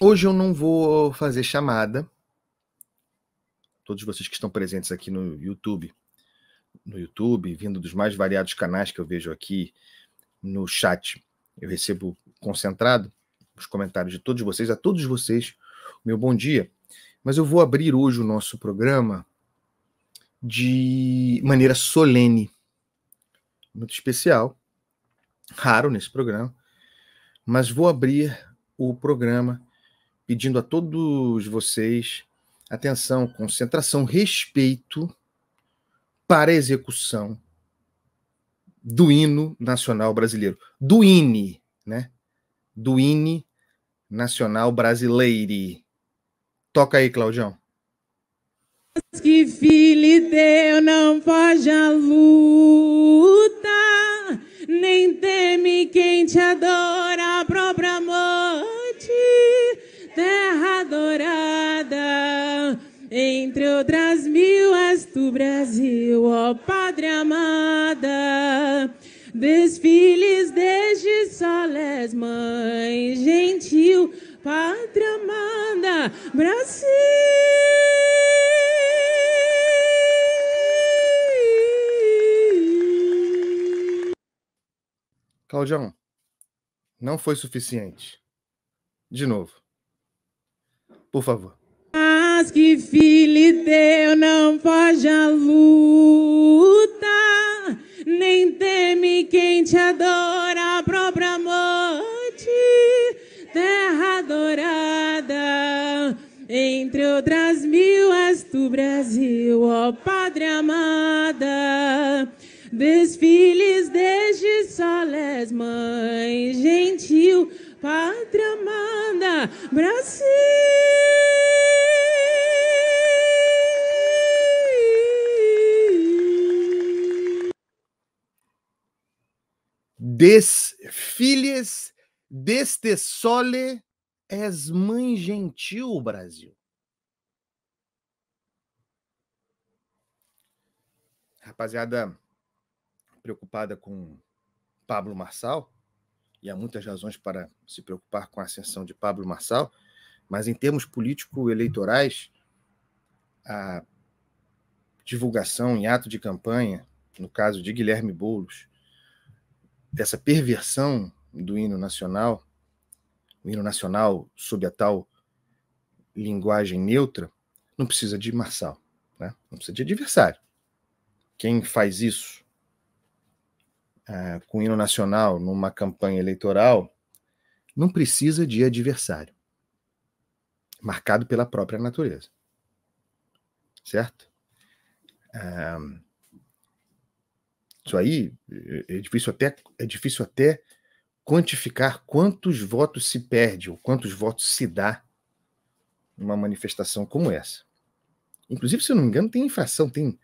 Hoje eu não vou fazer chamada. Todos vocês que estão presentes aqui no YouTube, no YouTube, vindo dos mais variados canais que eu vejo aqui no chat, eu recebo concentrado os comentários de todos vocês. A todos vocês, meu bom dia. Mas eu vou abrir hoje o nosso programa de maneira solene, muito especial, raro nesse programa, mas vou abrir o programa pedindo a todos vocês atenção, concentração, respeito para a execução do hino nacional brasileiro, do INE, né? Do INE nacional brasileiro. Toca aí, Claudião. Que filho teu não foge a luta, nem teme quem te adora. adorada. Entre outras mil és tu, Brasil, ó Padre amada. Desfiles desde sol mãe gentil, Padre amada, Brasil. Claudião, não foi suficiente. De novo. Por favor. Mas que filho teu não foge a luta, nem teme quem te adora a própria morte, terra adorada. Entre outras mil és tu, Brasil, ó Padre amada. Desfiles desde solas és mãe gentil, Pátria amada, Brasil. Desfilhes deste sole és mãe gentil, Brasil. Rapaziada preocupada com Pablo Marçal, e há muitas razões para se preocupar com a ascensão de Pablo Marçal, mas em termos político-eleitorais, a divulgação em ato de campanha, no caso de Guilherme Boulos, dessa perversão do hino nacional, o hino nacional sob a tal linguagem neutra, não precisa de Marçal, né? não precisa de adversário. Quem faz isso é, com o hino nacional numa campanha eleitoral não precisa de adversário, marcado pela própria natureza, certo? É, isso aí é, é difícil até, é difícil até quantificar quantos votos se perde ou quantos votos se dá numa manifestação como essa. Inclusive, se eu não me engano, tem infração, tem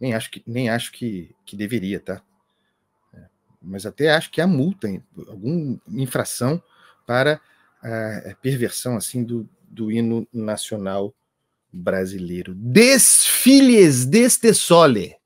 nem acho que nem acho que, que deveria, tá? É, mas até acho que há multa, alguma infração para a perversão assim do, do hino nacional brasileiro. Desfiles deste sole.